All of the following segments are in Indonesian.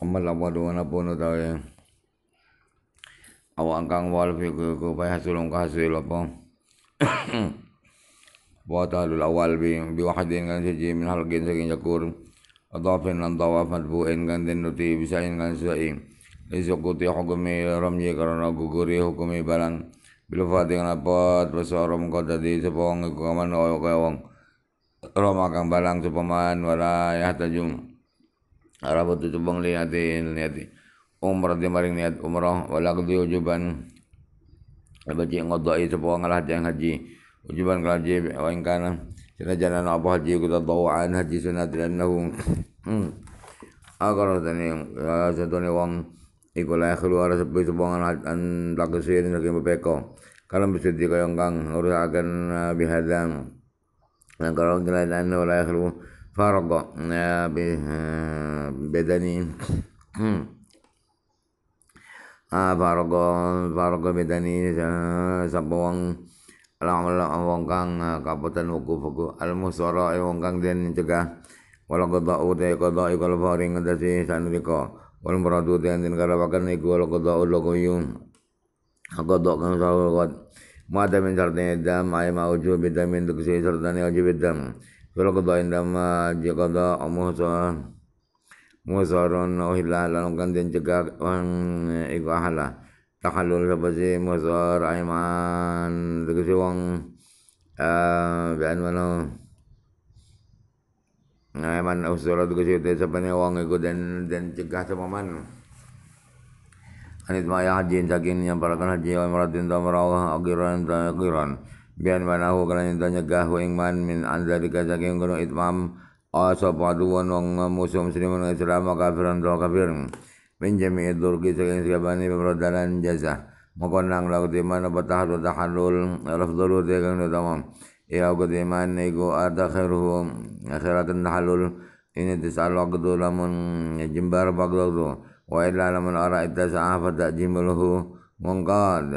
amma lawadona pono tawe awang angkang wal fi ku pai hasulung ka hasil apa wa ta'alul awal bi bi wahidin kan siji min halqin saking yakur adafin lan tawaf madbu'in kan den nuti bisain kan sa'i izukuti hukumi ramji karena guguri hukumi balan bil fatih kan apa basara rom kau sapa wong iku kaman kaya wong roma kang balang supaman wala wala ya jum Arabatu tubang liyatin liyati umrah di maring niat umroh wala kedi ujuban Albaji ngodai sebuah ngalah jang haji Ujuban kelaji wa ingkana Sina jalan apa haji kita tawaan haji sunat dan nahu hmm. agar tani ya, satu ni wang Ikulah keluar sepi sepuang ngalah an lakasirin lagi bepeko Kalau bisa dikayong kang akan eh, bihadam nah, Dan kalau jalan dan wala keluar farga bedenin ah farga farga bedenin sabuang alam alam wong kang kabutan buku buku almusoro wong kang den juga walau kau tahu deh kau tahu kalau faring ada sih sanuriko walau meradu deh dan kalau bagian nih gua kalau kau tahu lo kau yung aku tahu kan kalau kau mau ada mencari dam ayam aju bedam induksi serta nih aju bedam Filqada indama jikada amuhsa Musaron uhillah lalu kan dan jaga wang iku ahala Tahalul si musar aiman Tegesi wang Bian mana Aiman usura tegesi utai sabani wang iku den dan cegah sama man Anit maya haji saking yang parakan haji wa tamra Allah akhiran akhiran bian manahu kana yen nyegah wa ingman min anza dikasaking kono itmam asapa duwan wonong musuh muslim lan islam kafiran doa kafir min jami'i durgi saking sabani pemrodalan jaza moko nang laut iman apa tahallul tahallul lafdhul de kang tamam ya ugo iman ego ada khairuhu akhiratun tahalul ini tisal waqdu lamun jembar bagdu wa illa lamun ara ittasa'a fa ta'jimuhu mongkod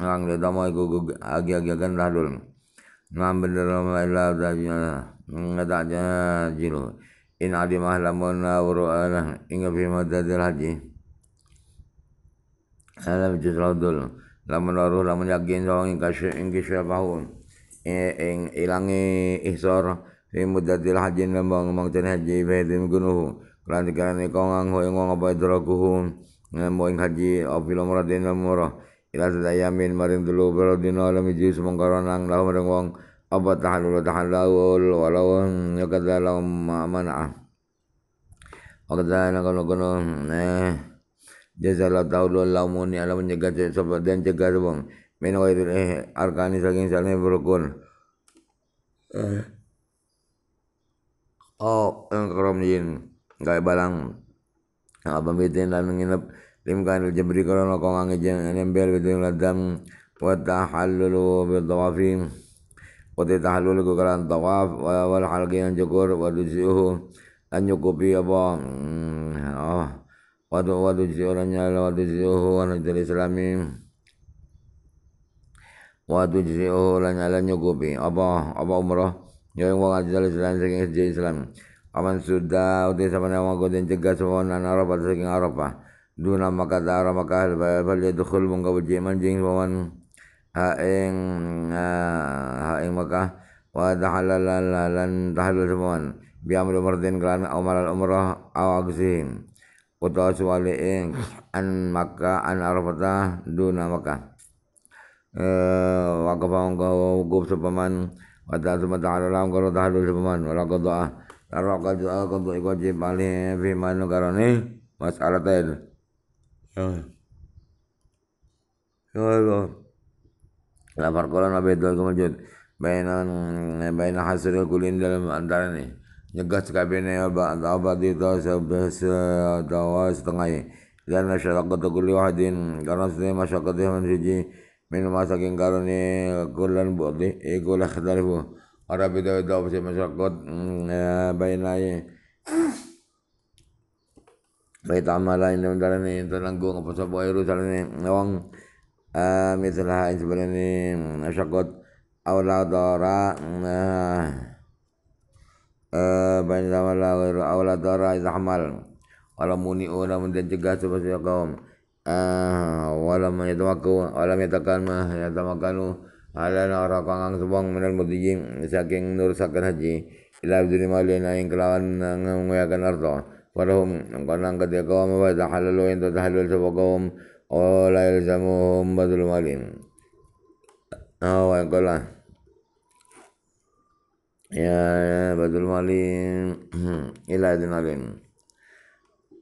ang da mau ikut agi agi kan radul nam bener ma ila da ngada ja jilu in adi mahlamun wuru ana inga fi madadil haji alam jizradul lamun waru lamun yakin sawang ing kasy ing kisyabahu ing ilangi isor, fi mudadil haji nambang mangten haji fa dim gunuhu lan dikane kong ang ho ing apa idrakuhum Moing haji afil umrah din murah Ila yamin maring dulu beradina alam iji semengkaranang lau maring wong apa tahan laul walau yakadza lahum mana'ah. Wakadza nakono kono eh lau lau muni alam menjaga sebab dan jaga wong. Min itu eh arkani saking saleh berukun. Eh. Oh, yang kerom jin. Gak balang apa nah, lang ng inap limkan al-jabri karon ako ang nembel bidong ladam wa halulu bil tawafim wa tahallulu ko karan tawaf wal halqi yang jukur wadu siuhu an yukupi apa hmm, oh wadu du wa dusihu wadu wa wana wa nujul islami wa dusihu lan nyala yukupi apa apa umroh ya, yang wong ajal islam sing selami Aman sudah uti sama nama dan cegah semua nan atau saking Arafah. Duna maka ta'ara maka ahli bal yadkhul mungka wajih manjing waman haeng haeng maka dan tahalala halal semua. Biar biamul mardin kelan umroh awak sih utawa suwali ing an maka an Arab arfata duna maka eh waqafa kau wukuf sepaman wa ta'ala ta'ala lam dah halal sepaman kau doa Lalu kau jual kau beli kau jepali firman karone masalah tadi. Ya Allah. Ya, ya. Lapar kolan apa itu kau majud. Bainan bainan hasil kulin dalam antara ni. Nyegah sekabine obat obat itu sebes dawa setengah. Dan masyarakat Kuli wahadin karena setiap masyarakat yang menjadi minum masakin karone kulan bodi ego eh, lah khidarifu. Eh, mm, ora beda-beda mm, ya. opsi masyarakat eh, bainai tama amala ini udara ni tentang gua ngapa sabo airu tala ni nawang misalnya ini sebenarnya masyarakat awla dora bain amala airu awla dora izahmal wala muni'una dan cegah sebagai kaum wala mayatamaku eh, wala mayatakan ma yatamakanu ala na ora kangang subang minal mudijin saking nurusakan haji ila abdul na ing kelawan menguyakan ardo walahum kanang ketika kaum wa tahalalu yang tahalul sebab kaum la ba badul mali awa yang kalah ya badul mali ila abdul malin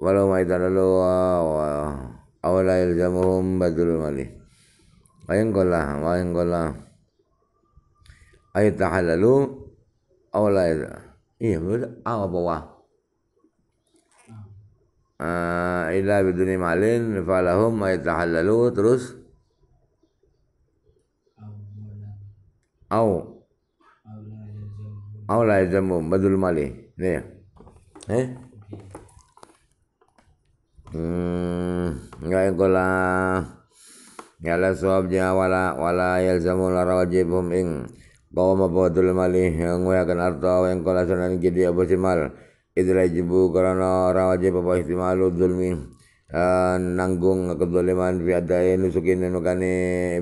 walahum aitalalu awala yalzamuhum badul mali وينقل لهم وينقل لهم أيتحللوا أو لا يحمل أو أبواه آه إلا بدون مال فلهم أن يتحللوا terus أو أو لا يلزمهم بدل مالي ليه إيه hmm, nggak yang kolah Yala suabnya wala wala wajib hum ing Bawa mabodul mali yang nguyakan arta yang kola sunan jadi abu simal Idra jibu karena rawajib apa istimalu zulmi eh, Nanggung kedoliman fi adai nusukin dan makani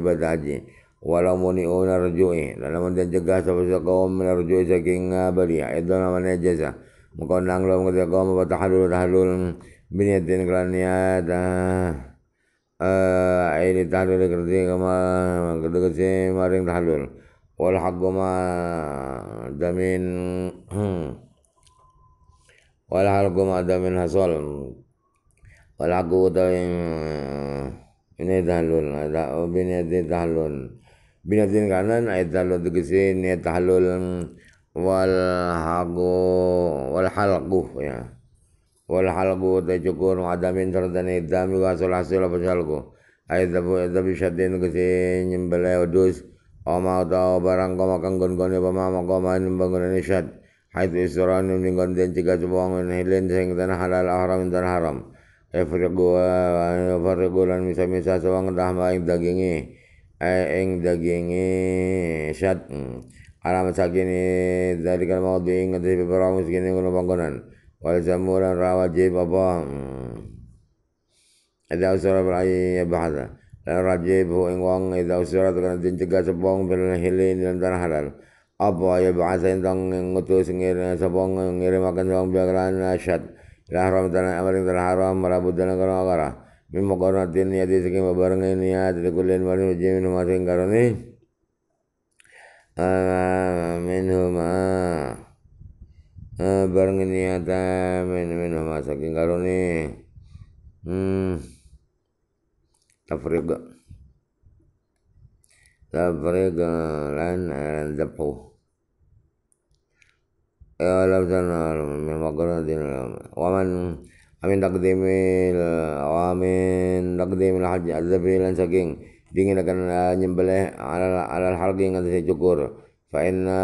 ibadah haji Walau una rujui Dan namun dan sapa sebesar kaum rujui saking eh, bali Itu namanya jasa muka nanglo mengerti kaum apa tahalul tahalul Biniatin kelaniat eh. Eh, ini tahlul kerti kama kedegesi maring tahlul wal hakuma damin hmm. wal hakuma damin hasol wal haku utawi eh, ini tahlul ada obinati oh, tahlul binatin kanan ayat tahlul degesi ini tahlul wal hagu wal halqu ya wal halqu tajukun wa adamin sardan idam wa sul hasil apa salku ay dabu dabi syadin kese nyembele udus ama ta barang kama kang gon gon apa ya, mama kama bangunan syad haid isran ning gon den tiga jebong hilen tanah halal haram eh, eh, dan haram Efrigu wa farrigu lan misa-misa sawang rahma ing dagingi eh, ing dagingi syad hmm. alamat sakini dari kalau mau diingat di beberapa miskin yang bangunan wal zamuran rawajib apa ada hmm. usara berai ya, bahasa dan rajib hu ing wong ida usara tekan den cegah sepong bil hilin dalam tanah halal apa ya bahasa entang ngutus ngirim eh, sepong ngirimakan wong biakalan asyad eh, ila haram tanah amarin tanah haram marabut tanah karang akarah min muqarnatin niat ya, di saking babarengan niat ya, di kulin marin ujimin humasing karani ah, minhumah Eh, bareng ini ada min nama saking nih hmm tafriq tafriq lan depo ya lafzan min di wa man amin takdimil amin takdimil haji azabi lan saking dingin akan eh, nyembelih alal alal hargi saya cukur fa inna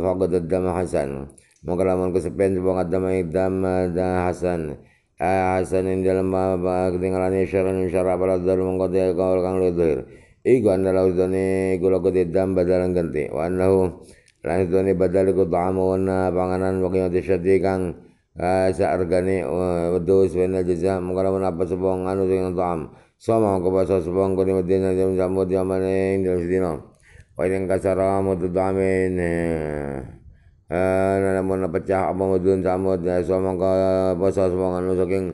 faqad dama hasan maka lamun kesepen sebuah ngadama idam dan hasan. Eh, hasan yang dalam bapa eh, ketinggalan syaran syara balad dar mengkode kaul kang ludur. Iku anda lautone gula kode idam badalan ganti. Wan lahu lautone badal ku ta'amun panganan bagi yang disyadi kang eh, saargane wedus wena jaza maka lamun apa sebuah anu sing ta'am. Sama ku basa sebuah kode medina jam jam jam ing dalam sedina. Wa in kasara mutadamin namun eh, pecah apa ngudun samud ya suamang ka basa suamang anu saking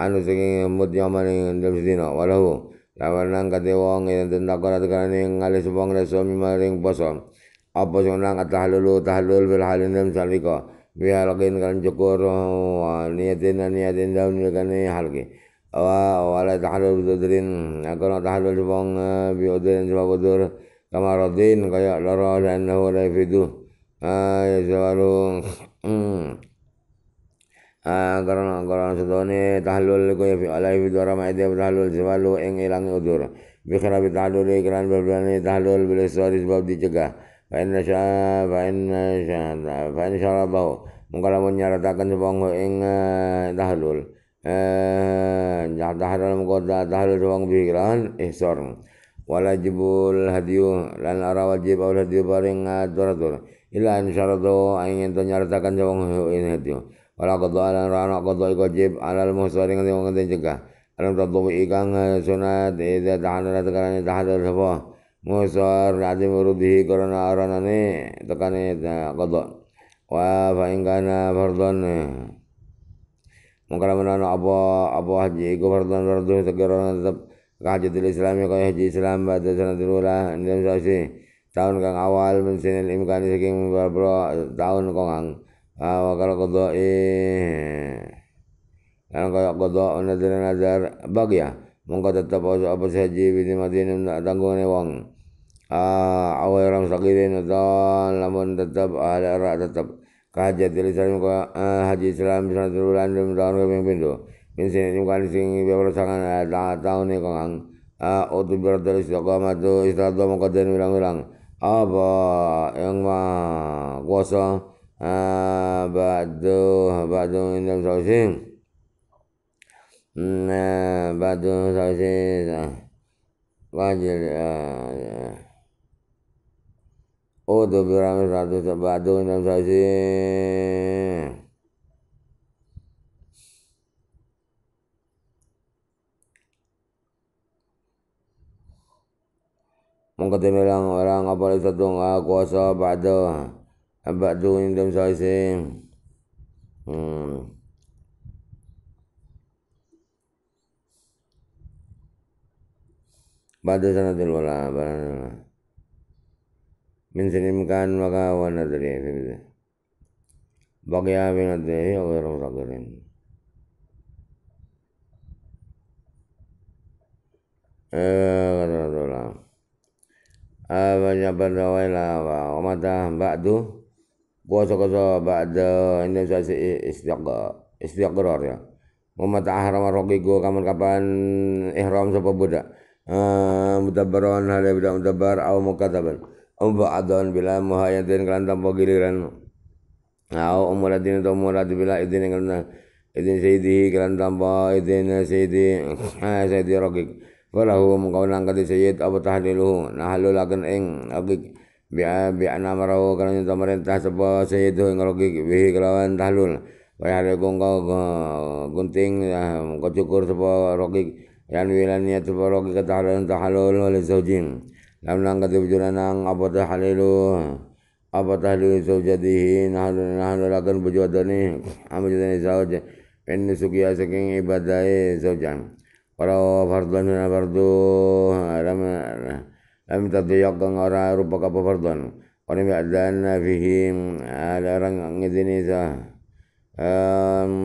anu saking mud yaman ing dalam sedina walau lawan nang kate wong yen ya, tendak ora tekane ngalih suamang reso maring basa apa sing nang atahlulu tahlul fil halin dalam salika bihalqin kan cukur wa niyatin niyatin nah, daun kane awa, wa wala tahlul bidrin akan tahlul suamang eh, bi udrin sebab udur kama radin kaya lara dan lahu la fiduh selalu ah, iya, iya, hmm. ah, karena karena sedone tahlul ko ya fi alai fi dora ma ide tahlul selalu ing ilang udur bi kharabi tahlul ikran ya, berbani tahlul bil isari sebab dicegah fa inna sya fa inna sya fa inna syarabahu mungkala mun nyaratakan sebab ing eh, tahlul eh jahdahal mengkoda tahlul sebab bikran ihsar walajibul hadiyu lan ara wajib al hadiyu paring eh, atur-atur illa in syaradu aing ento nyaritakan jawang in hadiyo wala qadha ala rana qadha wajib ala al muhsari ngendi wong ngendi cegah alam tadhu ikang sunat eh, idza tahanara tekan tahadar sapa muhsar adim rudhi karena aranane tekane eh, qadha wa fa in kana fardhan eh. mungkara menana apa apa haji iku fardhan fardhu segera tetep kahajatul islami ya, kaya haji islam badha sanatul ini indam sasi tahun kang awal min sinil imkani saking beberapa tahun kongang ah, wa kodo i kalau kaya qada' nazar nazar bagya mungkin tetap apa mati bin matiin tanggung tanggungane wong ah awal sakitin sakirin dan lamun tetap ada tetap tetep ah, kahajat lisan ah, haji islam bisa turulan dan tahun kami pindo min sinil imkani sing beberapa tahun tahun ang ah utu berdalil istiqamah itu istirahat mongko mungkin ulang-ulang apa yang mah kuasa batu batu indang sausi hmm, eh, batu sausi wajil eh, ya. Oh, tuh bilang satu batu indang sausi mengkatimi lang orang apa itu dong kuasa ba'da ba'du yang dalam saisim hmm Ba'da sanatil wala barang min sinimkan maka wana tadi bagi amin adhi ya orang sakirin eh banyak berdawailah wa mata ba'du kuasa kuasa ba'da ini saya si istiak istiqrar ya Muhammad ahram rogi go kaman kapan ihram sapa budak mutabbaran hal budak mutabbar au mukataban au adon bila muhayyadin kalian tanpa giliran au umuradin atau umurad bila idin kan idin sayyidi kan tanpa idin sayyidi sedih rogi walahu mengkau nangkat sayyid apa tahliluhu nahalulakan ing agik bi'a bi'a namarahu karena nyata merintah sebuah sayyid ing agik bihi kelawan tahlul waya lekung kau gunting ya, kau cukur sebuah rogik yan wilan niat sebuah rogik ketahlul tahlul oleh zaujin lam nangkat nang apa tahliluhu apa tahlil saujadihi nahalul nahalulakan bujuadani amjadani sauj ini sukiya saking ibadai saujan Walau fardun na fardu lam lam tadiyaq kang ora rupa ka fardun. Orang bi'adlan fihi ada orang ngidini sa.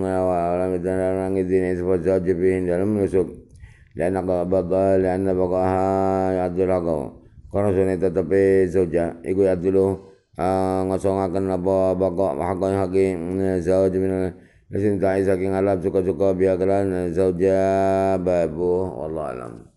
Orang bi'adlan orang ngidini sa fajajib fihi dalam nusuk. Lianna qabadha Ya baqaha yadul haqaw. Karena sunai tetapi soja. Iku yadulu ah, ngosongakan apa baqa haqqan haqqi. Zawaj minal Lasin ta'i saking alam suka-suka biakalan zauja babu. Wallahu alam.